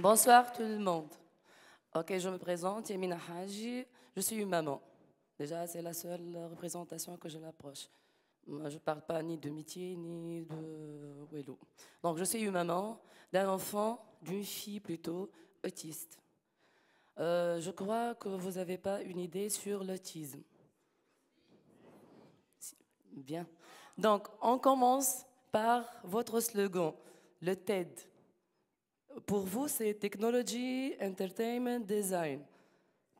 Bonsoir tout le monde. Ok, je me présente, Yamina Haji. Je suis une maman. Déjà, c'est la seule représentation que je l'approche. Moi, je ne parle pas ni de métier, ni de vélo. Donc, je suis une maman d'un enfant, d'une fille plutôt, autiste. Euh, je crois que vous n'avez pas une idée sur l'autisme. Bien. Donc, on commence par votre slogan, le TED. Pour vous, c'est technology, entertainment, design.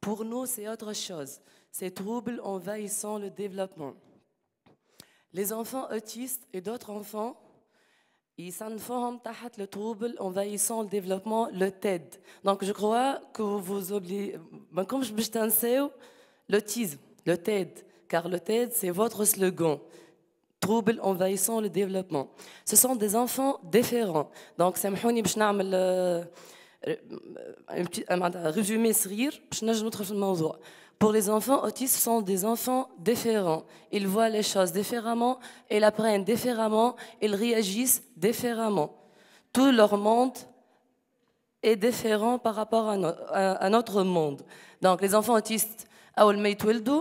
Pour nous, c'est autre chose. C'est trouble envahissant le développement. Les enfants autistes et d'autres enfants, ils s'informent le trouble envahissant le développement, le TED. Donc, je crois que vous oubliez, ben, comme je l'autisme, le TED, car le TED, c'est votre slogan troubles envahissant le développement. Ce sont des enfants différents. Donc, c'est euh, un faire un résumé Pour les enfants autistes, ce sont des enfants différents. Ils voient les choses différemment, ils apprennent différemment, ils réagissent différemment. Tout leur monde est différent par rapport à notre monde. Donc les enfants autistes, à ils يتولدوا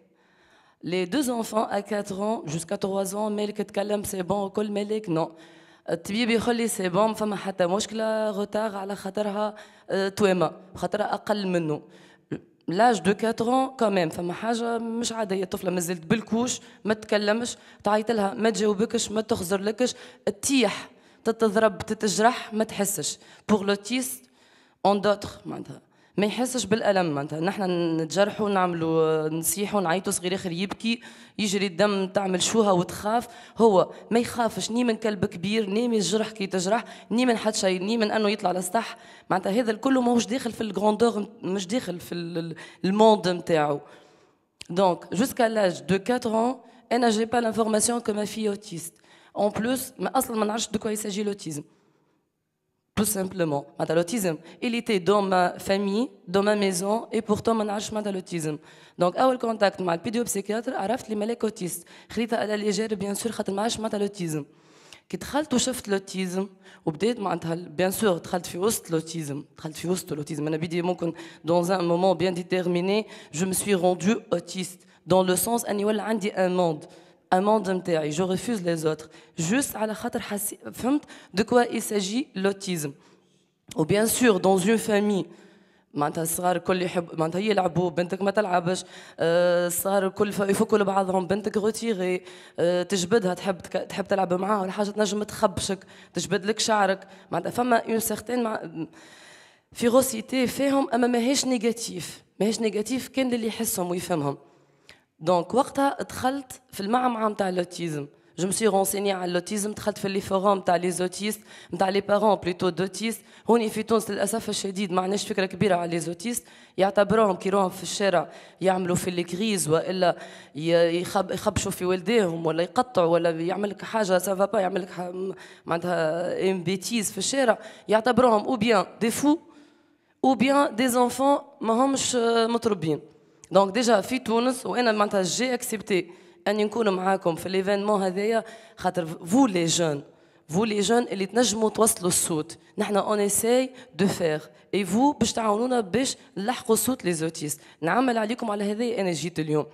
les deux enfants à 4 ans jusqu'à 3 ans مالك تكلم سي بون وكل مالك نو الطبيب يقول لي سي بون فما حتى مشكله روتار على خاطرها تويما خاطرها اقل منه لاج دو 4 ans quand même فما حاجه مش عاديه طفله مازالت بالكوش ما تتكلمش تعيط لها ما تجاوبكش ما تخزر لكش تطيح تتضرب تتجرح ما تحسش بور لوتيست اون دوتر معناتها ما يحسش بالالم معناتها نحن نتجرحوا نعملوا نصيحوا نعيطوا صغير اخر يبكي يجري الدم تعمل شوها وتخاف هو ما يخافش ني من كلب كبير ني من الجرح كي تجرح ني من حد شيء ني من انه يطلع للسطح معناتها هذا الكل ماهوش داخل في الغروندور مش داخل في الموند نتاعو دونك جوسكا لاج دو 4 ans انا جي با لانفورماسيون كو ما في اوتيست اون بلوس ما اصلا ما نعرفش دو كوا يساجي لوتيزم tout simplement. Madalotisme. Il était dans ma famille, dans ma maison, et pourtant, je suis madalotisme. Donc, au contact avec le pédopsychiatre, j'ai vu les malades autistes. J'ai vu la légère, bien sûr, que je suis madalotisme. Quand j'ai vu l'autisme, j'ai vu, bien sûr, j'ai vu l'autisme. J'ai vu l'autisme. J'ai vu que dans un moment bien déterminé, je me suis rendu autiste. Dans le sens, j'ai un monde. اماند نتاعي جو ريفوز لي زوتر جوست على خاطر حسي... فهمت دو كوا يساجي لوتيزم وبيان سور دون اون فامي معناتها الصغار الكل يحب معناتها يلعبوا بنتك ما تلعبش آه، الصغار الكل يفكوا لبعضهم بنتك روتيغي آه، تجبدها تحب تحب تلعب معاها ولا حاجه تنجم تخبشك تجبد لك شعرك معناتها فما اون سيغتين مع... فيغوسيتي فيهم اما ماهيش نيجاتيف ماهيش نيجاتيف كان للي يحسهم ويفهمهم دونك وقتها دخلت في المعمعه نتاع الاوتيزم جو مسي رونسيني على الاوتيزم دخلت في لي فورم تاع لي زوتيست نتاع لي بارون بليتو دوتيست هوني في تونس للاسف الشديد ما عندناش فكره كبيره على لي زوتيست يعتبروهم كي راهم في الشارع يعملوا في الكريز والا يخب يخبشوا في والديهم ولا يقطعوا ولا يعمل لك حاجه سافا با يعمل لك معناتها ام بيتيز في الشارع يعتبروهم او بيان دي فو او بيان دي زونفون ماهمش متربين déjà déjà, في تونس وانا معناتها جي اكسبتي اني نكون معاكم في ليفينمون هذايا خاطر vous les jeunes, vous les jeunes اللي تنجموا توصلوا الصوت نحن اون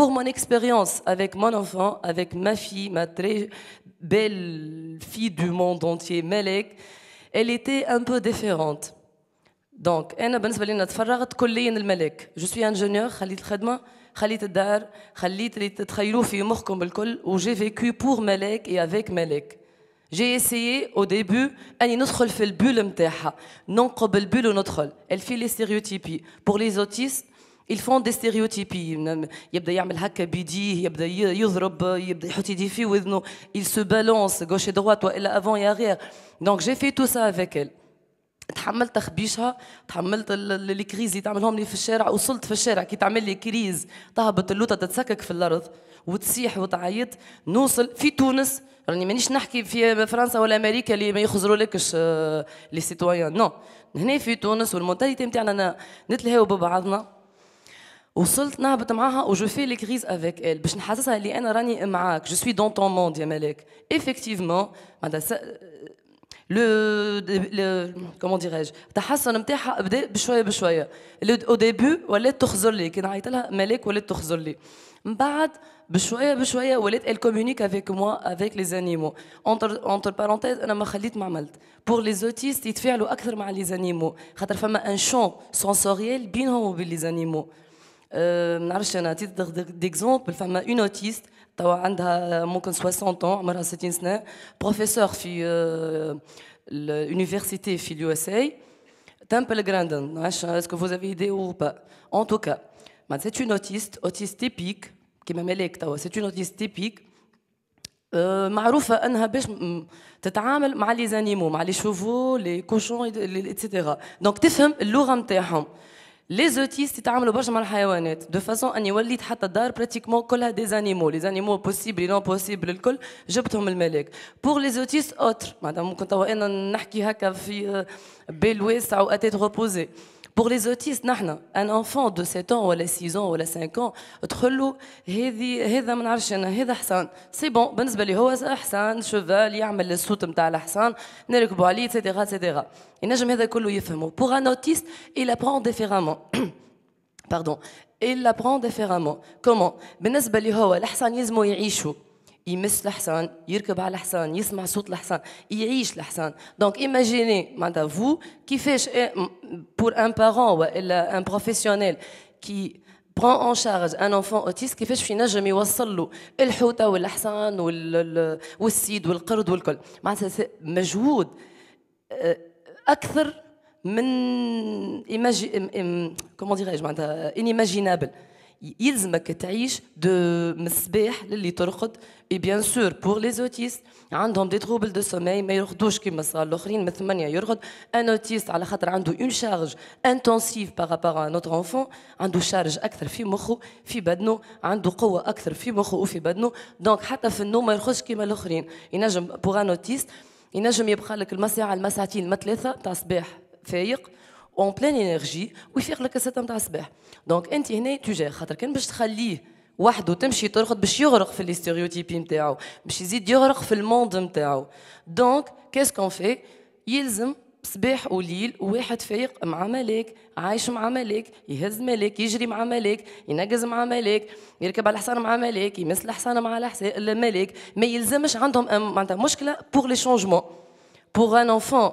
pour mon expérience avec mon enfant avec ma fille ma très belle fille du monde entier Melek elle était un peu différente دونك انا بالنسبه لي تفرغت كليا الملاك جو سوي انجينيور خليت الخدمه خليت الدار خليت اللي تتخيلوه في مخكم الكل وجي فيكو بور ملاك اي افيك ملاك جي اسيي او ديبو اني ندخل في البول نتاعها ننقب البول وندخل في لي ستيريوتيبي بور لي زوتيست ils font des stéréotypes يبدا يعمل هكا بيديه يبدا يضرب يبدا يحط يديه في وذنه il se balance gauche et droite والا avant et arrière donc j'ai fait tout ça avec elle تحملت تخبيشها تحملت الكريز اللي تعملهم لي في الشارع وصلت في الشارع كي تعمل لي كريز تهبط اللوطه تتسكك في الارض وتصيح وتعيط نوصل في تونس راني مانيش نحكي في فرنسا ولا امريكا اللي ما يخزروا لكش آه، لي سيتويان نو هنا في تونس والمونتاليتي نتاعنا نتلهاو ببعضنا وصلت نهبط معاها وجو في لي كريز افيك ال باش نحسسها اللي انا راني معاك جو سوي دون تون موند يا ملاك افكتيفمون معناتها لو كومون ديريج التحسن نتاعها بدا بشويه بشويه او ديبي ولات تخزر لي كي نعيط لها ملاك ولات تخزر لي من بعد بشويه بشويه ولات elle communique avec moi avec les animaux entre entre parenthèses انا ما خليت ما عملت pour les autistes يتفاعلوا اكثر مع les animaux خاطر فما ان شون سنسوريال بينهم وبين les animaux أه، ما نعرفش انا تيت ديكزومبل فما اون اوتيست توا عندها ممكن 60 ans عمرها 60 euh, l'université في اليو Temple Grandin, est-ce que vous avez idée ou pas En tout cas, c'est une autiste, autiste typique, qui m'a c'est une autiste typique, معروفة أنها باش تتعامل مع لي زانيمو مع لي شوفو لي etc. دونك تفهم اللغة نتاعهم لي زوتيست يتعاملوا برشا مع الحيوانات دو فاسون اني وليت حتى الدار براتيكمون كلها دي زانيمو لي زانيمو بوسيبل نون بوسيبل الكل جبتهم الملاك بور لي زوتيست اوتر معناتها ممكن توا انا نحكي هكا في بيل ويس او اتيت روبوزي Pour les autistes, نحن, un enfant de 7 ans ولا 6 ans ولا 5 ans, تقول له هذه هذا ما نعرفش انا هذا حصان. سي بون بالنسبه لي هو حصان شوفال يعمل الصوت نتاع الحصان نركبوا عليه اتسيتيرا اتسيتيرا. ينجم هذا كله يفهمه. Pour un autiste, il apprend différemment. Pardon. Il apprend différemment. Comment بالنسبه لي هو الحصان يلزمو يعيشوا يمس الحصان يركب على الحصان يسمع صوت الحصان يعيش الحصان دونك ايماجيني معناتها فو كيفاش بور ان بارون والا ان بروفيسيونيل كي بران ان شارج ان انفون اوتيس كيفاش في ينجم يوصل له الحوته والحصان والسيد والقرد والكل معناتها مجهود آه، اكثر من ايماجي كومون ديريج معناتها انيماجينابل يلزمك تعيش دو من الصباح للي ترقد اي بيان سور بور لي زوتيست عندهم دي تروبل دو سومي ما يرقدوش كيما صار الاخرين من ثمانيه يرقد ان اوتيست على خاطر عنده اون شارج انتنسيف بارابار ان اوتر انفون عنده شارج اكثر في مخه في بدنه عنده قوه اكثر في مخه وفي بدنه دونك حتى في النوم ما يرقدش كيما الاخرين ينجم بور ان اوتيست ينجم يبقى لك المساعه المساعتين ما ثلاثه تاع الصباح فايق اون بلان انرجي ويفيق لك الستة نتاع الصباح دونك انت هنا تجاه خاطر كان باش تخليه وحده تمشي ترقد باش يغرق في لي ستيريوتيبي نتاعو باش يزيد يغرق في الموند نتاعو دونك كيس كون في يلزم صباح وليل واحد فايق مع ملاك عايش مع ملاك يهز ملاك يجري مع ملاك ينقز مع ملاك يركب على الحصان مع ملاك يمس الحصان مع الملاك ما يلزمش عندهم معناتها مشكله بور لي شونجمون بور ان انفون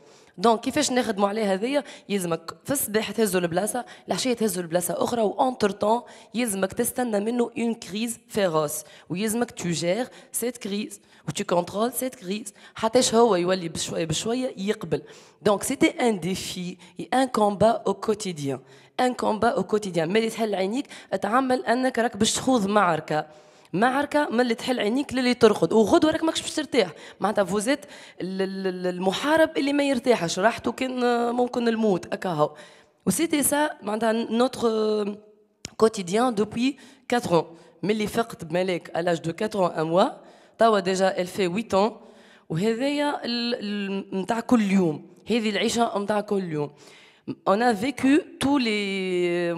دونك كيفاش نخدموا عليها هذيا يلزمك في الصباح تهزوا البلاصه العشيه تهزوا البلاصه اخرى وانتر طون يلزمك تستنى منه اون كريز فيروس ويلزمك تجير سيت كريز وتي كونترول سيت كريز حتى هو يولي بشويه بشويه يقبل دونك سيتي ان ديفي ان كومبا او كوتيديان ان كومبا او كوتيديان ملي تحل عينيك تعمل انك راك باش تخوض معركه معركه من اللي تحل عينيك للي ترقد وغدوه راك ماكش باش ترتاح معناتها فوزيت المحارب اللي ما يرتاحش راحته كان آه، ممكن الموت اكاهو وسيتي سا معناتها نوتر كوتيديان دوبوي 4 ans ملي فقت بملاك على لاج دو 4 ans un توا ديجا elle 8 ans وهذايا نتاع كل يوم هذه العيشه نتاع كل يوم on a vécu tous les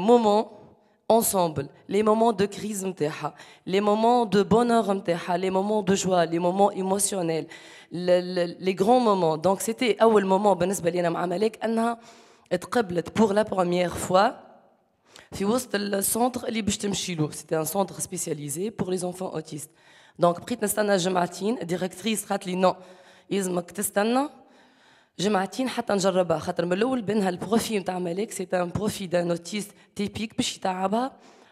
moments ensemble les moments de crise les moments de bonheur les moments de joie les moments émotionnels les grands moments donc c'était le moment pour la première fois في le centre c'était un centre spécialisé pour les enfants autistes donc بقيت نستنى جمعتين directrice a لي non جمعتين حتى نجربها خاطر من الاول بنها البروفي نتاع مالك سي ان بروفي دان اوتيست تيبيك باش يتعبها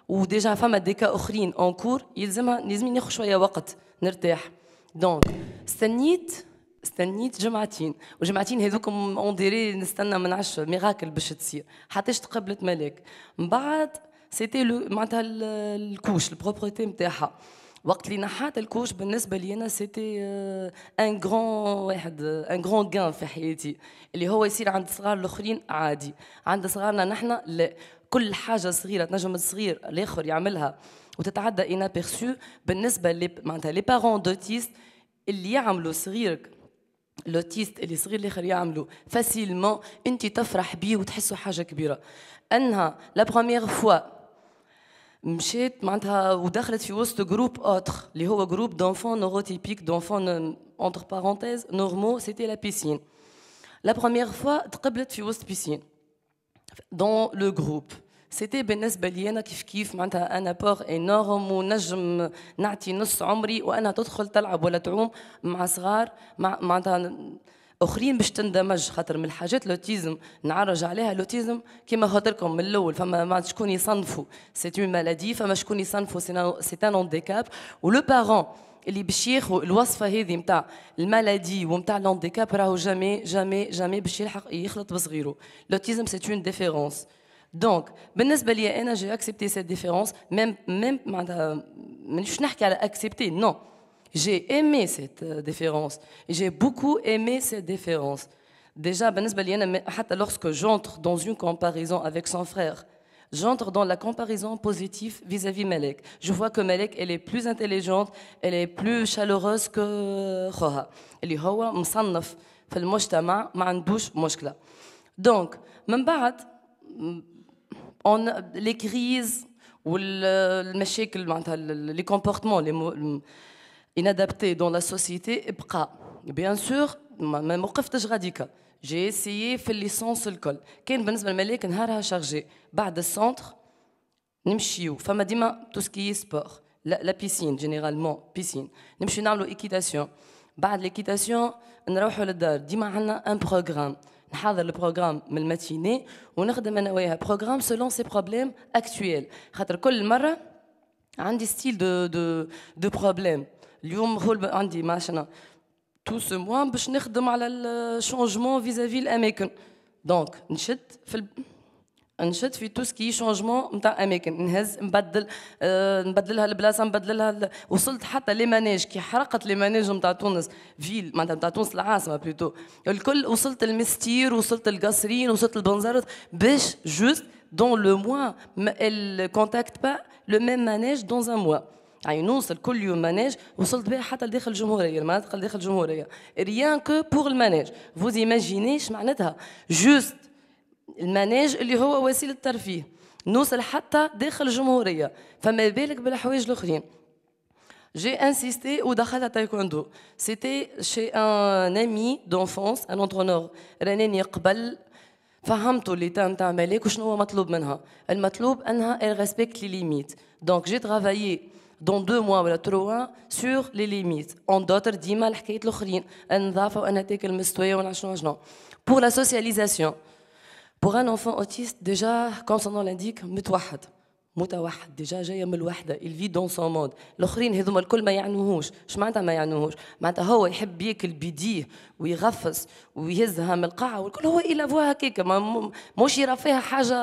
وديجا فما ديكا اخرين اون كور يلزمها لازم ناخذ شويه وقت نرتاح دونك استنيت استنيت جمعتين وجمعتين هذوكم اون ديري نستنى من عشرة ميراكل باش تصير حتىش تقبلت ملاك من بعد سيتي معناتها الكوش البروبريتي نتاعها وقت اللي نحات الكوش بالنسبه لي انا سيتي ان آه، غران واحد ان غران غان في حياتي اللي هو يصير عند صغار الاخرين عادي عند صغارنا نحن لا كل حاجه صغيره تنجم الصغير الاخر يعملها وتتعدى ان بيرسو بالنسبه لي معناتها لي بارون دوتيست اللي يعملوا صغيرك لوتيست اللي صغير الاخر يعملوا فاسيلمون انت تفرح بيه وتحسوا حاجه كبيره انها لا بروميير فوا مشيت معناتها ودخلت في وسط جروب اوتر اللي هو جروب دونفون نوروتيبيك دونفون اونتر بارونتيز نورمو سيتي لا بيسين لا بروميير فوا تقبلت في وسط بيسين دون لو جروب سيتي بالنسبه لي انا كيف كيف معناتها انا بور انورم ونجم نعطي نص عمري وانا تدخل تلعب ولا تعوم مع صغار مع معناتها اخرين باش تندمج خاطر من الحاجات لوتيزم نعرج عليها لوتيزم كما خاطركم من الاول فما ما شكون يصنفوا سي اون مالادي فما شكون يصنفوا سي ان اونديكاب ولو بارون اللي باش ياخذ الوصفه هذه نتاع المالادي ونتاع لونديكاب راهو جامي جامي جامي باش يلحق يخلط بصغيرو لوتيزم سي اون ديفيرونس دونك بالنسبه لي انا جي اكسبتي سيت ديفيرونس ميم ميم معناتها مانيش نحكي على اكسبتي نو no. J'ai aimé cette euh, différence. J'ai beaucoup aimé cette différence. Déjà, ben lorsque j'entre dans une comparaison avec son frère, j'entre dans la comparaison positive vis-à-vis Malek. Je vois que Malek, elle est plus intelligente, elle est plus chaleureuse que Khoha. Euh, elle est مصنف في المجتمع ما عندوش Donc, من بعد mm, on les crises les comportements, les inadapté dans la société, elle Bien sûr, je n'ai pas arrêté. J'ai essayé faire la licence de l'école. Il y a, par exemple, un jour chargé. Après le centre, on y va. tout ce qui est sport, la piscine, généralement, piscine. y va faire l'équitation. Après l'équitation, on va à la maison. On a un programme. On prépare le programme le matin et on travaille avec le programme selon ses problèmes actuels. Parce que chaque fois, j'ai un style de problème. اليوم هو عندي شنا تو سو موا باش نخدم على الشونجمون فيزافي الاماكن دونك نشد في ال... نشد في تو سكي شونجمون نتاع اماكن نهز نبدل أه نبدلها البلاصه نبدلها ال... وصلت حتى لي مانيج كي حرقت لي مانيج نتاع تونس فيل معناتها نتاع تونس العاصمه بلوتو الكل وصلت المستير وصلت القصرين وصلت البنزرت باش جوست دون لو موا ما... الكونتاكت با لو ميم مانيج دون ان موا يعني نوصل كل يوم مناج وصلت بها حتى لداخل الجمهوريه المناطق لداخل الجمهوريه ريان كو بوغ المناج فوز ايماجينيش معناتها جوست المناج اللي هو وسيله ترفيه نوصل حتى داخل الجمهوريه فما بالك بالحوايج الاخرين J'ai insisté au تايكوندو Taekwondo. C'était chez un ami d'enfance, un entraîneur, René Yaqbal. اللي تاع نتاع ملاك وشنو هو مطلوب منها المطلوب انها elle respecte les limites donc j'ai travaillé دون دو موا ولا تروا سور لي ليميت اون دوتر ديما الحكايات الاخرين النظافه وانا تاكل مستويه وانا شنو شنو بور لا سوسياليزاسيون بور ان انفون اوتيست ديجا كوم سون لانديك متوحد متوحد ديجا جايه من الوحده الفي دون سون مود الاخرين هذوما الكل ما يعنوهوش اش معناتها ما يعنوهوش معناتها هو يحب ياكل بيديه ويغفص ويهزها من القاعه والكل هو فوا هكاك موش يرى فيها حاجه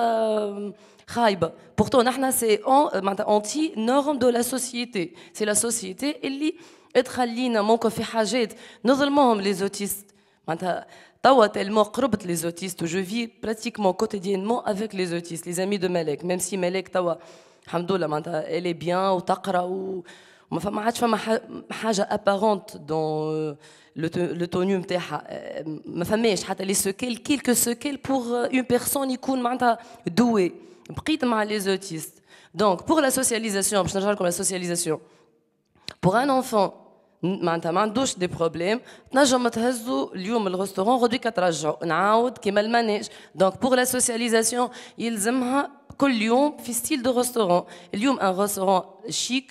Pourtant, c'est euh, anti-norme de la société. C'est la société qui très fait des choses. Non seulement les autistes. Je vis pratiquement quotidiennement avec les autistes, les amis de Malek. Même si Malek est bien, elle est bien, euh, euh, elle est Je pas apparente dans le tonum humain. Je suis pas quelques pour une personne qui est douée les autistes. Donc, pour la socialisation, je la socialisation. Pour un enfant, maintenant, douche des problèmes. restaurant je le restaurant réduit quatre jours. Donc, pour la socialisation, ils aiment que le style de restaurant. un restaurant chic.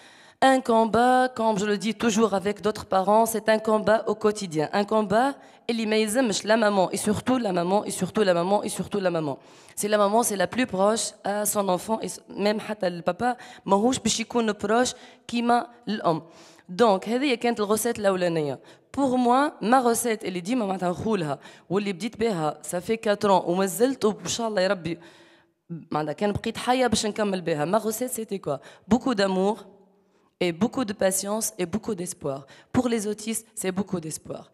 Un combat, comme je le dis toujours avec d'autres parents, c'est un combat au quotidien. Un combat, la maman, et surtout la maman, et surtout la maman, et surtout la maman. C'est la maman, c'est la plus proche à son enfant, et même le papa, ماهوش باش يكون proche kima l'homme. Donc, recette recette الغسات الأولانية. Pour moi, ma recette, اللي ديما معناتها ou واللي بديت Ça fait 4 ans et زلت وإن شاء الله يا ربي معناتها كان بقيت حية باش Ma recette, c'était quoi Beaucoup d'amour, et beaucoup de patience et beaucoup d'espoir. Pour les autistes, c'est beaucoup d'espoir.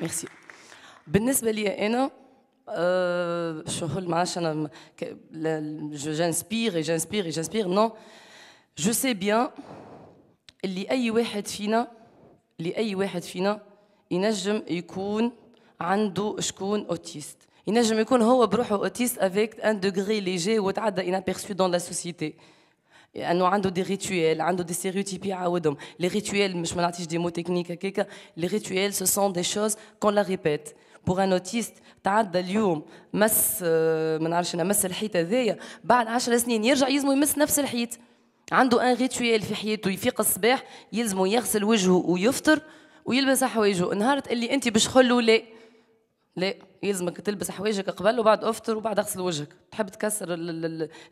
Merci. Euh, j'inspire hein, j'inspire et j'inspire معاش je جانسبير جانسبير ينجم يكون هو بروحه اوتيست افيك ان دوغري ليجي وتعدى ان ابيرسو دون لا سوسيتي لانه عنده دي ريتويل عنده دي ستيريوتيبي يعاودهم لي ريتويل مش ما نعطيش دي مو تكنيك هكاك لي ريتويل سو سون دي شوز كون لا ريبيت بوغ ان اوتيست تعدى اليوم مس ما نعرفش انا مس الحيط هذايا بعد 10 سنين يرجع يلزمو يمس نفس الحيط عنده ان ريتويل في حياته يفيق الصباح يلزمو يغسل وجهه ويفطر ويلبس حوايجه نهار اللي انت باش خلو ليه لا يلزمك تلبس حوايجك قبل وبعد افطر وبعد اغسل وجهك تحب تكسر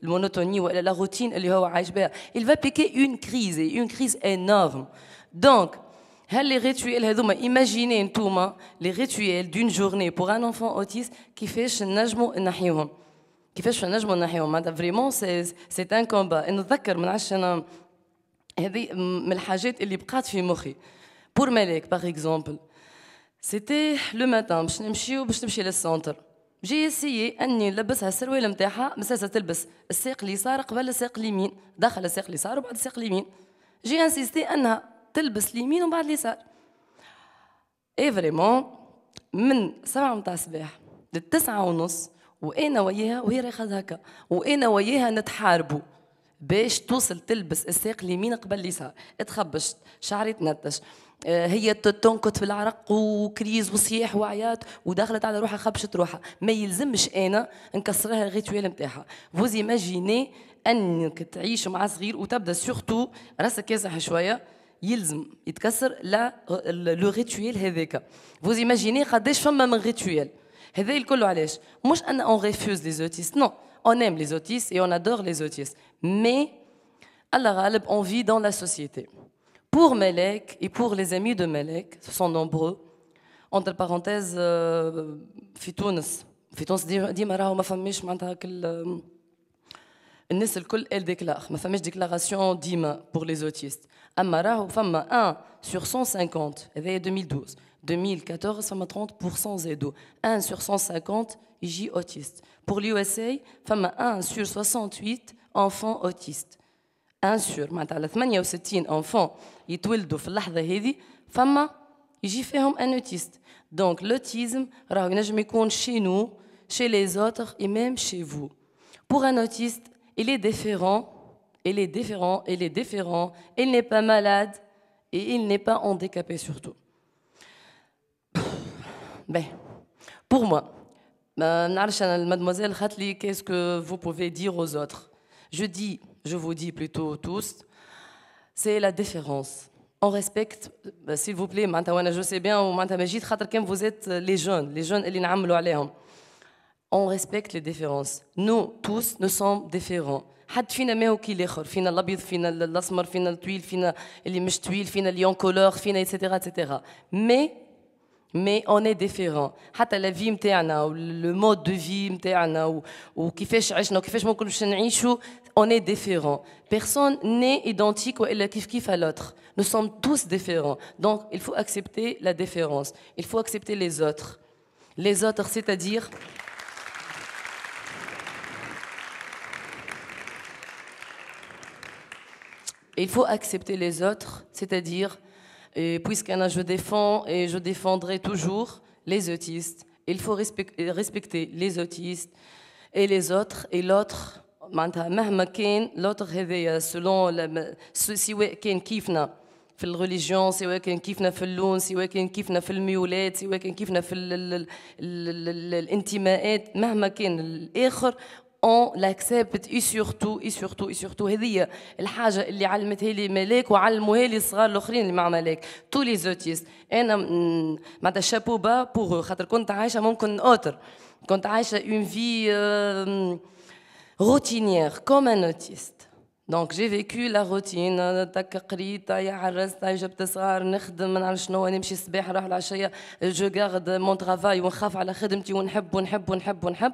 المونوتوني ولا لا روتين اللي هو عايش بها il va piquer une crise une crise énorme donc هل لي ريتويال هذوما ايماجيني نتوما لي ريتويال دون جورني بور ان انفون اوتيس كيفاش نجمو نحيوهم كيفاش نجمو نحيوهم معناتها فريمون سي ان كومبا نتذكر من نعرفش انا هذه من الحاجات اللي بقات في مخي بور ملك باغ اكزومبل سيتي لو ماتان باش نمشيو باش نمشي للسونتر جي اسيي اني نلبسها السروال نتاعها مساسه تلبس الساق اليسار قبل الساق اليمين دخل الساق اليسار وبعد الساق اليمين جي انسيستي انها تلبس اليمين ومن بعد اليسار اي فريمون من سبعة متاع الصباح للتسعة ونص وانا وياها وهي راخذ هكا وانا وياها نتحاربوا باش توصل تلبس الساق اليمين قبل اليسار اتخبشت شعري تنتش آه، هي تنكت العرق وكريز وصياح وعيات ودخلت على روحها خبشت روحها ما يلزمش انا نكسرها الريتويل نتاعها فوز ايماجيني انك تعيش مع صغير وتبدا سورتو راسك يزح شويه يلزم يتكسر لا لو ريتويل هذاك فوز ايماجيني قداش فما من ريتويل هذا الكل علاش مش انا اون ريفوز لي زوتيس نو اون ام لي زوتيس اي اون ادور لي زوتيس مي الله غالب اون في دون لا سوسيتي pour Melek et pour les amis de Melek, ce sont nombreux, entre parenthèses, euh, Fitounes. Fitounes dit تونس ma famille je euh, elle déclare Ma famille déclaration dima pour les autistes Amara ou 1 sur 150 est 2012 2014 à 30% 1 sur 150 يجي autiste pour l'USA à 1 sur 68 enfants autistes autiste. autiste. Donc l'autisme, je me compte chez nous, chez les autres et même chez vous. Pour un autiste, il est différent, il est différent, il est différent. Il n'est pas malade et il n'est pas handicapé, surtout. Ben, pour moi, ben, mademoiselle Hatley, qu'est-ce que vous pouvez dire aux autres? Je dis, je vous dis plutôt tous, c'est la différence. On respecte, bah, s'il vous plaît, je sais bien, vous êtes euh, les jeunes, les jeunes, on respecte les différences. Nous tous, nous sommes différents. حد فينا ما هو كي الاخر فينا الابيض فينا الاسمر فينا الطويل فينا اللي مش طويل فينا اللي اون كولور فينا اتسيتيرا اتسيتيرا مي mais on est différent حتى vie, le mode de vie عشنا ممكن باش نعيشوا on est différent personne n'est identique ou elle kiff kiff à l'autre nous sommes tous différents donc il faut accepter la différence il faut accepter les autres les autres c'est-à-dire il faut accepter les autres c'est-à-dire et puisqu'il y en a, je défends et je défendrai toujours les autistes. Il faut respecter les autistes et les autres et l'autre. L'autre, selon si vous avez kiffé dans la religion, si vous avez kiffé dans le lune, si vous avez kiffé dans le miolet, si vous avez kiffé dans l'intimité, même si vous avez اون لاكسبت اي سورتو اي سورتو اي سورتو هذه الحاجه اللي علمتها لي ملاك وعلموها لي الصغار الاخرين اللي مع ملاك تو لي زوتيست انا معناتها شابو با بوغ خاطر كنت عايشه ممكن اوتر كنت عايشه اون في روتينيير كوم ان اوتيست دونك جي فيكو لا روتين تاك قريت يا عرست جبت صغار نخدم ما نعرف شنو نمشي الصباح نروح العشيه جو غارد مون ترافاي ونخاف على خدمتي ونحب ونحب ونحب ونحب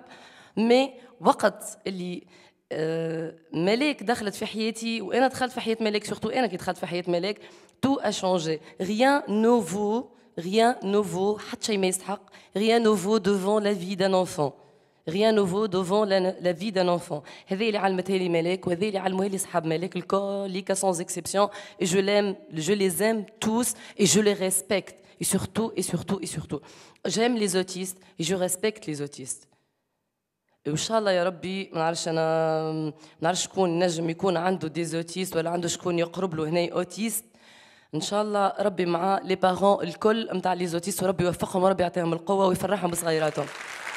مي tout a changé دخلت في حياتي rien nouveau, nouveau devant la vie d'un enfant. Rien nouveau devant la, vie d'un enfant. je les aime tous et je les respecte et surtout et surtout et surtout. J'aime les autistes et je respecte les autistes. وان شاء الله يا ربي ما نعرفش انا ما نعرفش شكون نجم يكون عنده زوتيست ولا عنده شكون يقرب له هنا اوتيست ان شاء الله ربي مع لي بارون الكل نتاع لي زوتيست وربي يوفقهم وربي يعطيهم القوه ويفرحهم بصغيراتهم